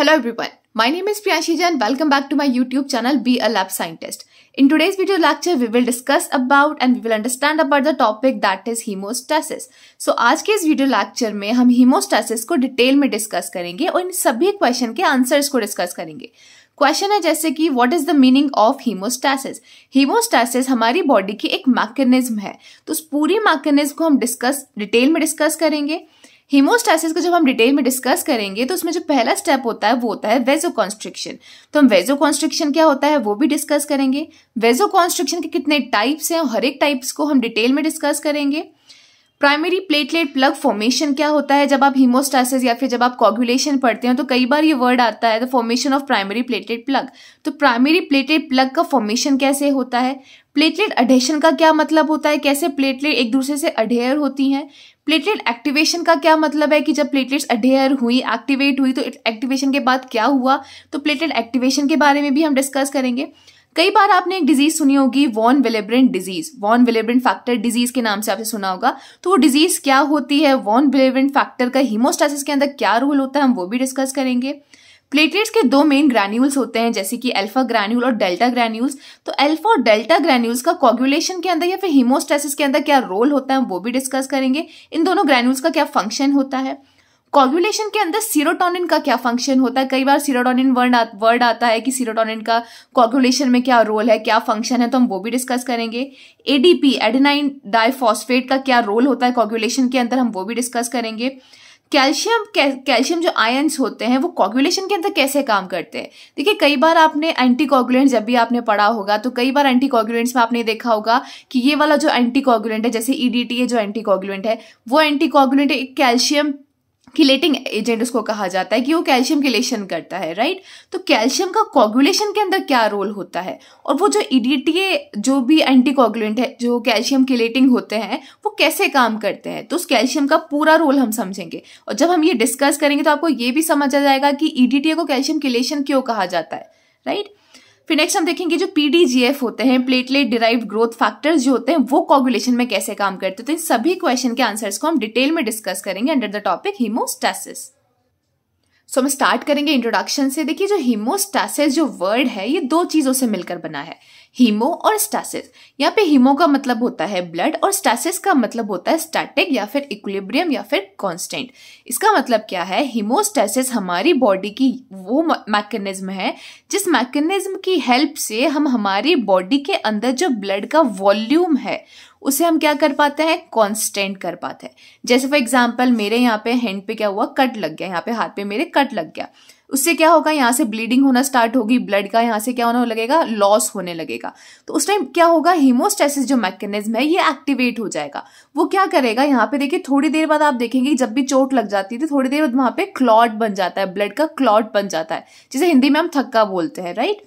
Hello everyone. My name is Priyanshi Jain. Welcome back to my YouTube channel Be a Lab Scientist. In today's video lecture we will discuss about and we will understand about the topic that is hemostasis. So aaj ke is video lecture mein hum hemostasis ko detail mein discuss karenge aur in sabhi question ke answers ko discuss karenge. Question है जैसे कि what is the meaning of haemostasis haemostasis हमारी body की एक mechanism है तो उस पूरी मैकेनिज्म को हम डिस्कस डिटेल में डिस्कस करेंगे हीमोस्टासिस को जब हम डिटेल में डिस्कस करेंगे तो उसमें जो पहला स्टेप होता है वो होता है वेजो कॉन्स्ट्रिक्शन तो हम वेजो कॉन्स्ट्रिक्शन क्या होता है वो भी डिस्कस करेंगे वेजो कॉन्स्ट्रिक्शन के कितने टाइप्स हैं हर एक टाइप्स को हम डिटेल में डिस्कस करेंगे प्राइमरी प्लेटलेट प्लग फॉर्मेशन क्या होता है जब आप हीमोस्टासिस या फिर जब आप कॉगुलेशन पढ़ते हैं तो कई बार ये वर्ड आता है the formation of primary platelet plug तो प्राइमरी प्लेटलेट प्लग का फॉर्मेशन कैसे होता है प्लेटलेट अडेशन का क्या मतलब होता है कैसे प्लेटलेट एक दूसरे से अडेयर होती हैं प्लेटलेट एक्टिवेशन का क्या मतलब है कि जब प्लेटलेट्स अडेयर हुई एक्टिवेट हुई तो एक्टिवेशन के बाद क्या हुआ तो प्लेटलेट एक्टिवेशन के बारे में भी हम डिस्कस करेंगे कई बार आपने एक डिजीज सुनी होगी von Willebrand disease von Willebrand factor disease के नाम से आपने सुना होगा तो वो डिजीज क्या होती है वॉन विलेब्रेंट फैक्टर का हीमोस्टासिस के अंदर क्या रोल होता है हम वो भी डिस्कस करेंगे प्लेटलेट्स के दो मेन ग्रैन्यूल्स होते हैं जैसे कि अल्फा ग्रैन्यूल और डेल्टा ग्रैन्यूल्स तो अल्फा और डेल्टा ग्रैन्यूल्स का कॉगुलेशन के अंदर या फिर हीमोस्टेसिस के अंदर क्या रोल होता है वो भी डिस्कस करेंगे इन दोनों ग्रैन्यूल्स का क्या फंक्शन होता है कॉगुलेशन के अंदर सीरोटोनिन का क्या फंक्शन होता है कई बार सीरोटोनिन वर्ड वर्ड आता है कि सीरोटोनिन का कॉगुलेशन में क्या रोल है क्या फंक्शन है तो हम वो भी डिस्कस करेंगे एडीपी एडेनाइन डाइफॉस्फेट का क्या रोल होता है कॉगुलेशन के अंदर हम वो भी डिस्कस करेंगे कैल्शियम कैल्शियम जो आयंस होते हैं वो कॉगुलेशन के अंदर कैसे काम करते हैं देखिए कई बार आपने एंटी कॉगुलेंट जब भी आपने पढ़ा होगा तो कई बार एंटी में आपने देखा होगा कि ये वाला जो एंटी है जैसे ई e है जो एंटी है वो एंटी कॉगुलेंट एक कैल्शियम किलेटिंग एजेंट उसको कहा जाता है कि वो कैल्शियम किलेशन करता है राइट तो कैल्शियम का कॉगुलेशन के अंदर क्या रोल होता है और वो जो ईडीटीए e जो भी एंटी कॉगुलेंट है जो कैल्शियम किलेटिंग होते हैं वो कैसे काम करते हैं तो उस कैल्शियम का पूरा रोल हम समझेंगे और जब हम ये डिस्कस करेंगे तो आपको ये भी समझ आ जाएगा कि ईडीटीए e को कैल्शियम किलेशन क्यों कहा जाता है राइट फिर नेक्स्ट हम देखेंगे जो पीडीजीएफ होते हैं प्लेटलेट डिराइव्ड ग्रोथ फैक्टर्स जो होते हैं वो कॉगुलेशन में कैसे काम करते हैं तो इन सभी क्वेश्चन के आंसर्स को हम डिटेल में डिस्कस करेंगे under the topic haemostasis so हम स्टार्ट करेंगे इंट्रोडक्शन से देखिए जो हीमोस्टेसिस जो वर्ड है ये दो चीज़ों से मिलकर बना है हीमो और स्टासिस यहाँ पे हीमो का मतलब होता है ब्लड और स्टासिस का मतलब होता है स्टैटिक या फिर इक्विलिब्रियम या फिर कांस्टेंट इसका मतलब क्या है हीमोस्टेसिस हमारी बॉडी की वो मैकेनिज्म है जिस मैकेनिज्म की हेल्प से हम हमारी बॉडी के अंदर जो ब्लड का वॉल्यूम है उसे हम क्या कर पाते हैं कांस्टेंट कर पाते हैं जैसे फॉर एग्जाम्पल मेरे यहाँ पे हैंड पे क्या हुआ कट लग गया यहाँ पे हाथ पे मेरे कट लग गया उससे क्या होगा यहाँ से ब्लीडिंग होना स्टार्ट होगी ब्लड का यहाँ से क्या होना लगेगा लॉस होने लगेगा तो उस टाइम क्या होगा हीमोस्टेसिस जो मैकेनिज्म है ये एक्टिवेट हो जाएगा वो क्या करेगा यहाँ पे देखिए थोड़ी देर बाद आप देखेंगे जब भी चोट लग जाती है तो थोड़ी देर बाद वहाँ पे क्लॉट बन जाता है ब्लड का क्लॉट बन जाता है जिसे हिंदी में हम थक्का बोलते हैं राइट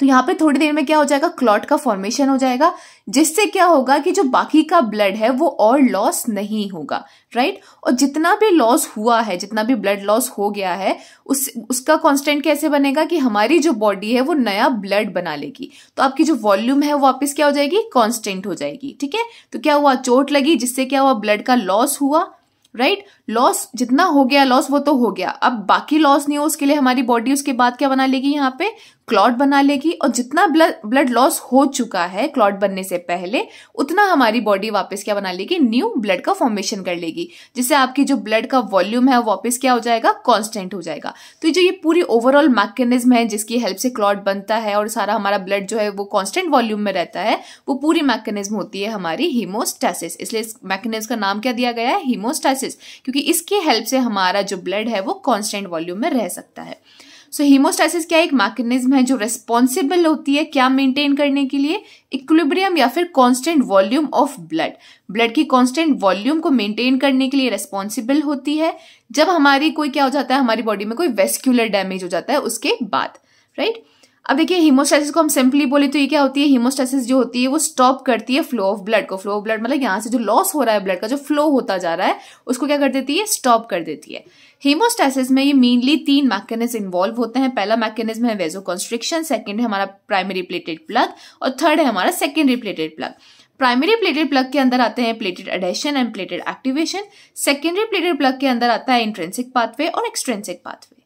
तो यहाँ पे थोड़ी देर में क्या हो जाएगा क्लॉट का फॉर्मेशन हो जाएगा जिससे क्या होगा कि जो बाकी का ब्लड है वो और लॉस नहीं होगा राइट और जितना भी लॉस हुआ है जितना भी ब्लड लॉस हो गया है उस उसका कांस्टेंट कैसे बनेगा कि हमारी जो बॉडी है वो नया ब्लड बना लेगी तो आपकी जो वॉल्यूम है वो वापिस क्या हो जाएगी कॉन्स्टेंट हो जाएगी ठीक है तो क्या हुआ चोट लगी जिससे क्या हुआ ब्लड का लॉस हुआ राइट right? लॉस जितना हो गया लॉस वो तो हो गया अब बाकी लॉस नहीं हो उसके लिए हमारी बॉडी उसके बाद क्या बना लेगी यहाँ पे क्लॉट बना लेगी और जितना ब्लड ब्लड लॉस हो चुका है क्लॉट बनने से पहले उतना हमारी बॉडी वापस क्या बना लेगी न्यू ब्लड का फॉर्मेशन कर लेगी जिससे आपकी जो ब्लड का वॉल्यूम है वापस क्या हो जाएगा कॉन्स्टेंट हो जाएगा तो जो ये पूरी ओवरऑल मैकेनिज्म है जिसकी हेल्प से क्लॉट बनता है और सारा हमारा ब्लड जो है वो कॉन्स्टेंट वॉल्यूम में रहता है वो पूरी मैकेनिज्म होती है हमारी हीमोस्टैसिस इसलिए इस मैकेनिज्म का नाम क्या दिया गया है हीमोस्टैसिस क्योंकि इसके हेल्प से हमारा जो ब्लड है वो कॉन्स्टेंट वॉल्यूम में रह सकता है सो so, हीमोस्टाइसिस क्या एक मैकेनिज्म है जो रेस्पॉन्सिबल होती है क्या मेंटेन करने के लिए इक्विब्रियम या फिर constant volume of blood blood की कांस्टेंट वॉल्यूम को मेंटेन करने के लिए रेस्पॉन्सिबल होती है जब हमारी कोई क्या हो जाता है हमारी बॉडी में कोई वेस्क्यूलर डैमेज हो जाता है उसके बाद राइट right? अब देखिए हीमोस्टेसिस को हम सिंपली बोले तो ये क्या होती है हीमोस्टेसिस जो होती है वो स्टॉप करती है फ्लो ऑफ ब्लड को फ्लो ऑफ ब्लड मतलब यहाँ से जो लॉस हो रहा है ब्लड का जो फ्लो होता जा रहा है उसको क्या कर देती है स्टॉप कर देती है हीमोस्टेसिस में ये मेनली तीन मैकेनिज्म इन्वॉल्व होते हैं पहला मैकेनिज्म है वेजो कॉन्स्ट्रिक्शन सेकेंड है हमारा प्राइमरी प्लेटेड प्लग और थर्ड है हमारा secondary platelet plug primary platelet plug के अंदर आते हैं platelet adhesion and platelet activation secondary platelet plug के अंदर आता है इंट्रेंसिक पाथवे और एक्सट्रेंसिक पाथवे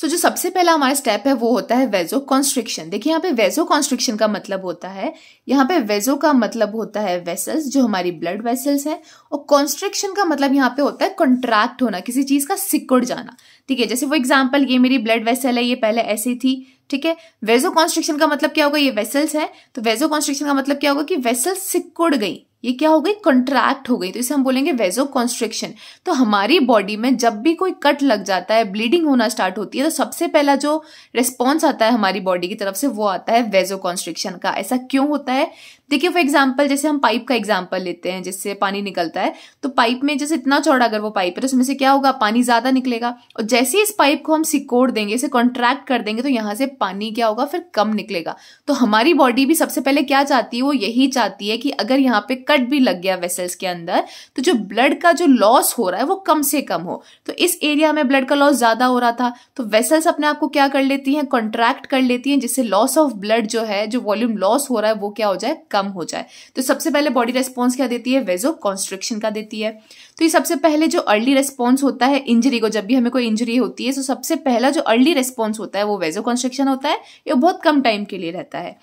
सो so, जो सबसे पहला हमारा स्टेप है वो होता है वेजो कॉन्स्ट्रिक्शन देखिए यहाँ पे वेजो कॉन्स्ट्रिक्शन का मतलब होता है यहाँ पे वेजो का मतलब होता है वेसल्स जो हमारी ब्लड वेसल्स है और कॉन्स्ट्रिक्शन का मतलब यहाँ पे होता है कॉन्ट्रैक्ट होना किसी चीज़ का सिकुड़ जाना ठीक है जैसे वो एग्जाम्पल ये मेरी ब्लड वेसल है ये पहले ऐसी थी ठीक है वेजो कॉन्स्ट्रिक्शन का मतलब क्या होगा ये वेसल्स है तो वेजो कॉन्स्ट्रिक्शन का मतलब क्या होगा कि वेसल्स सिकुड़ गई ये क्या हो गई कंट्रैक्ट हो गई तो इसे हम बोलेंगे वेजो कॉन्स्ट्रिक्शन तो हमारी बॉडी में जब भी कोई कट लग जाता है ब्लीडिंग होना स्टार्ट होती है तो सबसे पहला जो रिस्पॉन्स आता है हमारी बॉडी की तरफ से वो आता है वेजो कॉन्स्ट्रिक्शन का ऐसा क्यों होता है देखिए फॉर एग्जाम्पल जैसे हम पाइप का एग्जाम्पल लेते हैं जिससे पानी निकलता है तो पाइप में जैसे इतना चौड़ा अगर वो पाइप है तो उसमें से क्या होगा पानी ज्यादा निकलेगा और जैसे ही इस पाइप को हम सिकोड़ देंगे इसे कॉन्ट्रैक्ट कर देंगे तो यहाँ से पानी क्या होगा फिर कम निकलेगा तो हमारी बॉडी भी सबसे पहले क्या चाहती है वो यही चाहती है कि अगर यहाँ पे कट भी लग गया वेसल्स के अंदर तो जो ब्लड का जो लॉस हो रहा है वो कम से कम हो तो इस एरिया में ब्लड का लॉस ज्यादा हो रहा था तो वेसल्स अपने आप को क्या कर लेती हैं कॉन्ट्रैक्ट कर लेती हैं जिससे लॉस ऑफ ब्लड जो है जो वॉल्यूम लॉस हो रहा है वो क्या हो जाए कम हो जाए तो सबसे पहले बॉडी रेस्पॉन्स क्या देती है वेजो कॉन्स्ट्रिक्शन का देती है तो ये सबसे पहले जो अर्ली रेस्पॉन्स होता है इंजरी को जब भी हमें कोई इंजरी होती है तो सबसे पहला जो अर्ली रेस्पॉन्स होता है वो वेजो कॉन्स्ट्रिक्शन होता है ये बहुत कम टाइम के लिए रहता है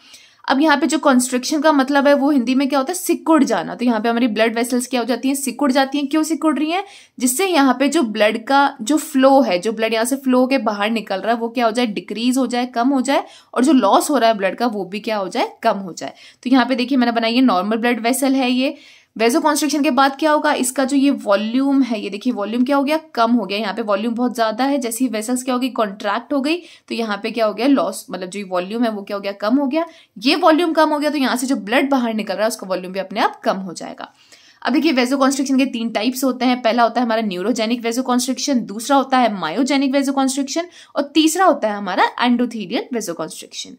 अब यहाँ पे जो कॉन्स्ट्रिक्शन का मतलब है वो हिंदी में क्या होता है सिकुड़ जाना तो यहाँ पे हमारी ब्लड वेसल्स क्या हो जाती हैं सिकुड़ जाती हैं क्यों सिकुड़ रही हैं जिससे यहाँ पे जो ब्लड का जो फ्लो है जो ब्लड यहाँ से फ्लो के बाहर निकल रहा है वो क्या हो जाए डिक्रीज हो जाए कम हो जाए और जो लॉस हो रहा है ब्लड का वो भी क्या हो जाए कम हो जाए तो यहाँ पे देखिए मैंने बनाई है नॉर्मल ब्लड वेसल है ये वेजो कॉन्स्ट्रिक्शन के बाद क्या होगा इसका जो ये वॉल्यूम है ये देखिए वॉल्यूम क्या हो गया कम हो गया यहाँ पे वॉल्यूम बहुत ज्यादा है जैसे ही वेसल्स क्या होगी कॉन्ट्रैक्ट हो गई तो यहाँ पे क्या हो गया लॉस मतलब जो वॉल्यूम है वो क्या हो गया कम हो गया ये वॉल्यूम कम हो गया तो यहाँ से जो ब्लड बाहर निकल रहा है उसका वॉल्यूम भी अपने आप कम हो जाएगा अब देखिए वेजो कॉन्स्ट्रिक्शन के तीन टाइप्स होते हैं पहला होता है हमारा न्यूरोजेनिक वेजो कॉन्स्ट्रिक्शन दूसरा होता है मायोजेनिक वेजो कॉन्स्ट्रिक्शन और तीसरा होता है हमारा एंडोथीरियन वेजो कॉन्स्ट्रिक्शन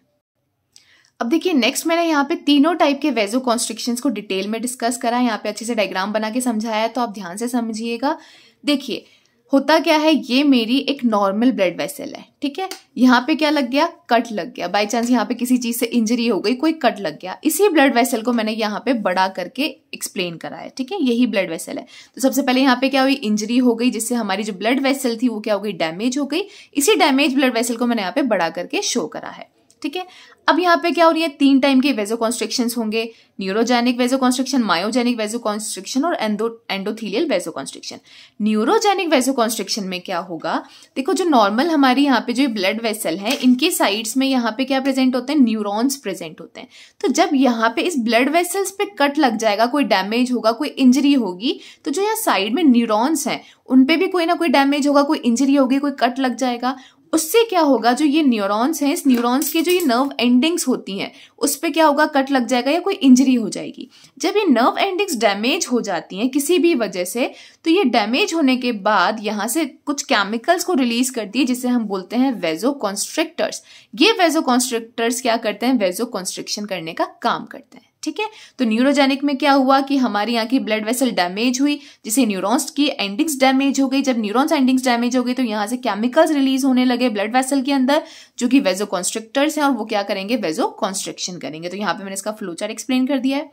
अब देखिए नेक्स्ट मैंने यहाँ पे तीनों टाइप के वेजो कॉन्स्ट्रिक्शंस को डिटेल में डिस्कस करा यहाँ पे अच्छे से डायग्राम बना के समझाया तो आप ध्यान से समझिएगा देखिए होता क्या है ये मेरी एक नॉर्मल ब्लड वेसल है ठीक है यहाँ पे क्या लग गया कट लग गया बाई चांस यहाँ पे किसी चीज से इंजरी हो गई कोई कट लग गया इसी ब्लड वेसल को मैंने यहाँ पे बड़ा करके एक्सप्लेन करा है ठीक है यही ब्लड वेसल है तो सबसे पहले यहाँ पे क्या हुई इंजरी हो गई जिससे हमारी जो ब्लड वेसल थी वो क्या हो गई डैमेज हो गई इसी डैमेज ब्लड वेसल को मैंने यहाँ पे बड़ा करके शो करा है ठीक है अब यहाँ पे क्या हो रही है तीन टाइम के वेजो कॉन्स्ट्रिक्शन होंगे neurogenic vasoconstriction myogenic vasoconstriction और endo endothelial vasoconstriction neurogenic vasoconstriction में क्या होगा देखो जो नॉर्मल हमारी यहाँ पे जो ब्लड वेसल है इनके साइड्स में यहाँ पे क्या प्रेजेंट होते हैं न्यूरोन्स प्रेजेंट होते हैं तो जब यहाँ पे इस ब्लड वेसल्स पे कट लग जाएगा कोई डैमेज होगा कोई इंजरी होगी तो जो यहाँ साइड में न्यूरोन्स हैं उन भी कोई ना कोई डैमेज होगा कोई इंजरी होगी कोई कट लग जाएगा उससे क्या होगा जो ये न्यूरॉन्स हैं इस न्यूरॉन्स के जो ये नर्व एंडिंग्स होती हैं उस पर क्या होगा कट लग जाएगा या कोई इंजरी हो जाएगी जब ये नर्व एंडिंग्स डैमेज हो जाती हैं किसी भी वजह से तो ये डैमेज होने के बाद यहाँ से कुछ केमिकल्स को रिलीज करती है जिसे हम बोलते हैं वेजो कॉन्स्ट्रिक्टर्स ये वेजो कॉन्स्ट्रिक्टर्स क्या करते हैं वेजो कॉन्स्ट्रिक्शन करने का काम करते हैं ठीक है तो न्यूरोजेनिक में क्या हुआ कि हमारी यहाँ की ब्लड वेसल डैमेज हुई जिसे न्यूरॉन्स की एंडिंग्स डैमेज हो गई जब न्यूरॉन्स एंडिंग्स डैमेज हो गई तो यहाँ से केमिकल्स रिलीज होने लगे ब्लड वेसल के अंदर जो कि वेजो कॉन्स्ट्रिक्टर्स हैं और वो क्या करेंगे वेजो कॉन्स्ट्रिक्शन करेंगे तो यहाँ पे मैंने इसका फ्लोचार एक्सप्लेन कर दिया है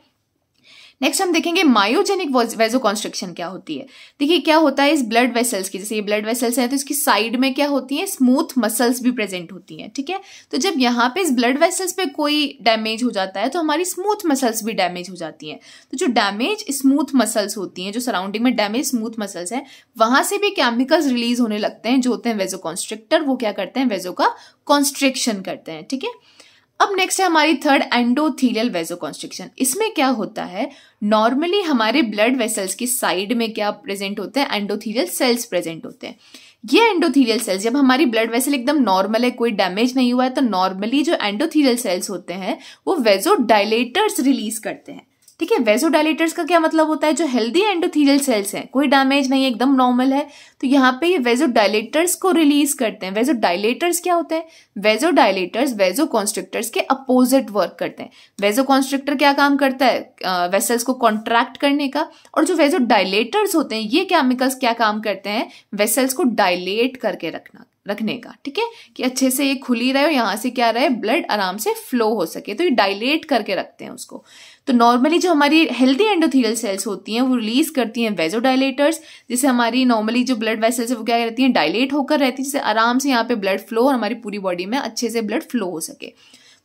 नेक्स्ट हम देखेंगे मायोजेनिक वेजो कॉन्स्ट्रक्शन क्या होती है देखिए क्या होता है इस ब्लड वेसल्स की जैसे ये ब्लड वेसल्स हैं तो इसकी साइड में क्या होती है स्मूथ मसल्स भी प्रेजेंट होती हैं ठीक है तो जब यहाँ पे इस ब्लड वेसल्स पे कोई डैमेज हो जाता है तो हमारी स्मूथ मसल्स भी डैमेज हो जाती हैं तो जो डैमेज स्मूथ मसल्स होती हैं जो सराउंडिंग में डैमेज स्मूथ मसल्स हैं वहाँ से भी केमिकल्स रिलीज होने लगते हैं जो होते हैं वेजो कॉन्स्ट्रिक्टर वो क्या करते हैं वेजो का कॉन्स्ट्रिक्शन करते हैं ठीक है अब नेक्स्ट है हमारी थर्ड एंडोथीलियल वेजोकॉन्स्ट्रिक्शन इसमें क्या होता है नॉर्मली हमारे ब्लड वेसल्स की साइड में क्या प्रेजेंट होते हैं एंडोथीलियल सेल्स प्रेजेंट होते हैं ये एंडोथीलियल सेल्स जब हमारी ब्लड वेसल एकदम नॉर्मल है कोई डैमेज नहीं हुआ है तो नॉर्मली जो एंडोथीलियल सेल्स होते हैं वो वेजोडाइलेटर्स रिलीज करते हैं ठीक है डायलेटर्स का क्या मतलब होता है जो हेल्दी एंडोथीलियल सेल्स हैं कोई डैमेज नहीं है एकदम नॉर्मल है तो यहाँ पे ये वेजोडाइलेटर्स को रिलीज करते हैं वेजोडाइलेटर्स क्या होते हैं वेजोडाइलेटर्स वेजो कॉन्स्ट्रिक्टर्स के अपोजिट वर्क करते हैं वेजो कॉन्स्ट्रिक्टर क्या काम करता है वेसल्स को कॉन्ट्रैक्ट करने का और जो वेजोडाइलेटर्स होते हैं ये केमिकल्स क्या काम करते हैं वेसल्स को डायलेट करके रखना रखने का ठीक है कि अच्छे से ये खुली रहे और यहाँ से क्या रहे ब्लड आराम से फ्लो हो सके तो ये डायलेट करके रखते हैं उसको तो नॉर्मली जो हमारी हेल्दी एंडोथीरियल सेल्स होती हैं वो रिलीज करती हैं वेजोडाइलेटर्स जिससे हमारी नॉर्मली जो ब्लड ब्लड वेसल से वो क्या रहती हैं डायलेट होकर रहती है जिससे आराम से यहाँ पे ब्लड फ्लो और हमारी पूरी बॉडी में अच्छे से ब्लड फ्लो हो सके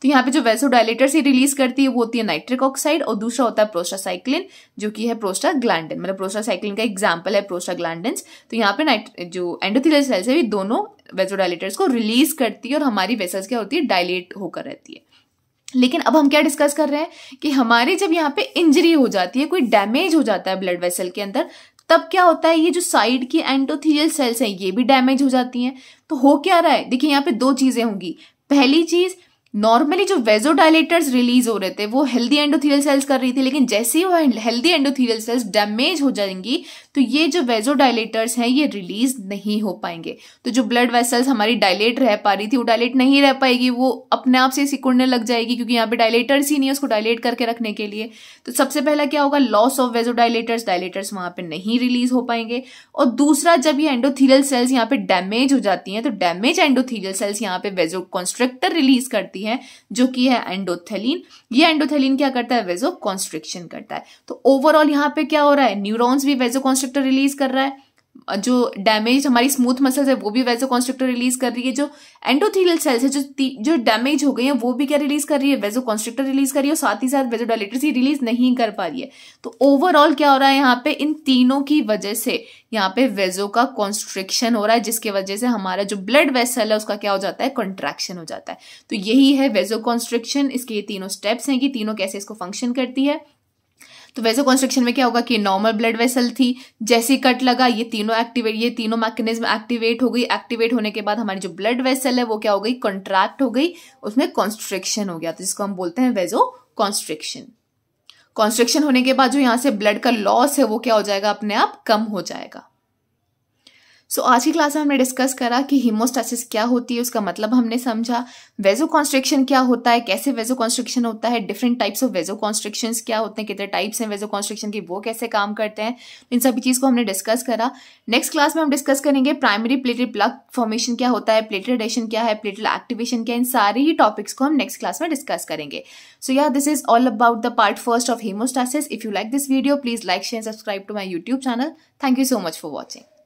तो यहाँ पे जो वैसो डायलेटर से रिलीज करती है वो होती है नाइट्रिक ऑक्साइड और दूसरा होता है प्रोस्टासाइक्लिन जो कि है प्रोस्टाग्लैंडन मतलब प्रोस्टासाइक्लिन का एग्जाम्पल है प्रोस्टाग्लैंडन्स तो यहाँ पे नाइट जो एंडोथिलियल सेल्स है ये दोनों वेसो डायलेटर्स को रिलीज करती है और हमारी वेसल्स क्या होती है डायलेट होकर रहती है लेकिन अब हम क्या डिस्कस कर रहे हैं कि हमारी जब यहाँ पे इंजरी हो जाती है कोई डैमेज हो जाता है ब्लड वेसल के अंदर तब क्या होता है ये जो साइड की एंडोथीरियल सेल्स हैं ये भी डैमेज हो जाती हैं तो हो क्या रहा है देखिए यहाँ पे दो चीज़ें होंगी पहली चीज़ नॉर्मली जो वेजोडाइलेटर्स रिलीज हो रहे थे वो हेल्दी एंडोथीरियल सेल्स कर रही थी लेकिन जैसे ही वो हेल्दी एंडोथीरियल सेल्स डैमेज हो जाएंगी तो ये जो वेजोडाइलेटर्स हैं ये रिलीज नहीं हो पाएंगे तो जो ब्लड वेसल्स हमारी डायलेट रह पा रही थी वो डायलेट नहीं रह पाएगी वो अपने आप से सिकुड़ने लग जाएगी क्योंकि यहाँ पे डायलेटर्स ही नहीं है उसको डायलेट करके रखने के लिए तो सबसे पहला क्या होगा लॉस ऑफ वेजोडाइलेटर्स डायलेटर्स वहाँ पर नहीं रिलीज हो पाएंगे और दूसरा जब ये एंडोथीरियल सेल्स यहाँ पर डैमेज हो जाती हैं तो डैमेज एंडोथीरियल सेल्स यहाँ पर वेजो कॉन्स्ट्रक्टर रिलीज करती हैं जो कि है एंडोथेलिन ये एंडोथेलिन क्या करता है वेजो कॉन्स्ट्रिक्शन करता है तो ओवरऑल यहाँ पे क्या हो रहा है न्यूरोन्स भी वेजो कॉन्स्ट्रक्टर रिलीज कर रहा है जो डैमेज हमारी स्मूथ मसल्स है वो भी वेजो कॉन्स्ट्रक्टर रिलीज कर रही है जो एंडोथीलियल सेल्स है जो जो डैमेज हो गई है वो भी क्या रिलीज कर रही है वेजो कॉन्स्ट्रक्टर रिलीज कर रही है और साथ ही साथ वेजो डायलेटर्स ही रिलीज नहीं कर पा रही है तो ओवरऑल क्या हो रहा है यहाँ पे इन तीनों की वजह से यहाँ पे वेजो का कॉन्स्ट्रिक्शन हो रहा है जिसके वजह से हमारा जो ब्लड वेसल है उसका क्या हो जाता है कॉन्ट्रैक्शन हो जाता है तो यही है वेजो कॉन्स्ट्रिक्शन इसके ये तीनों स्टेप्स हैं कि तीनों कैसे इसको फंक्शन करती है तो वैसे कॉन्स्ट्रक्शन में क्या होगा कि नॉर्मल ब्लड वेसल थी जैसे कट लगा ये तीनों एक्टिवेट ये तीनों मैकेनिज्म एक्टिवेट हो गई एक्टिवेट होने के बाद हमारी जो ब्लड वेसल है वो क्या हो गई कॉन्ट्रैक्ट हो गई उसमें कॉन्स्ट्रिक्शन हो गया तो जिसको हम बोलते हैं वेजो कॉन्स्ट्रिक्शन कॉन्स्ट्रिक्शन होने के बाद जो यहाँ से ब्लड का लॉस है वो क्या हो जाएगा अपने आप कम हो जाएगा सो आज की क्लास में हमने डिस्कस करा कि हीमोस्टासिस क्या होती है उसका मतलब हमने समझा वेजो कॉन्स्ट्रिक्शन क्या होता है कैसे वेजो कॉन्स्ट्रिक्शन होता है different types of vasoconstriction क्या होते हैं कितने टाइप्स हैं वेजो कॉन्स्ट्रिक्शन की वो कैसे काम करते हैं इन सभी चीज़ को हमने डिस्कस करा नेक्स्ट क्लास में हम डिस्कस करेंगे प्राइमरी प्लेटेड ब्लग फॉर्मेशन क्या होता है प्लेटेड एडेशन क्या है प्लेटेड एक्टिवेशन क्या है इन सारे ही टॉपिक्स को हम नेक्स्ट क्लास में डिस्कस करेंगे सो या this is all about the part first of haemostasis if you like this video please like share subscribe to my YouTube channel thank you so much for watching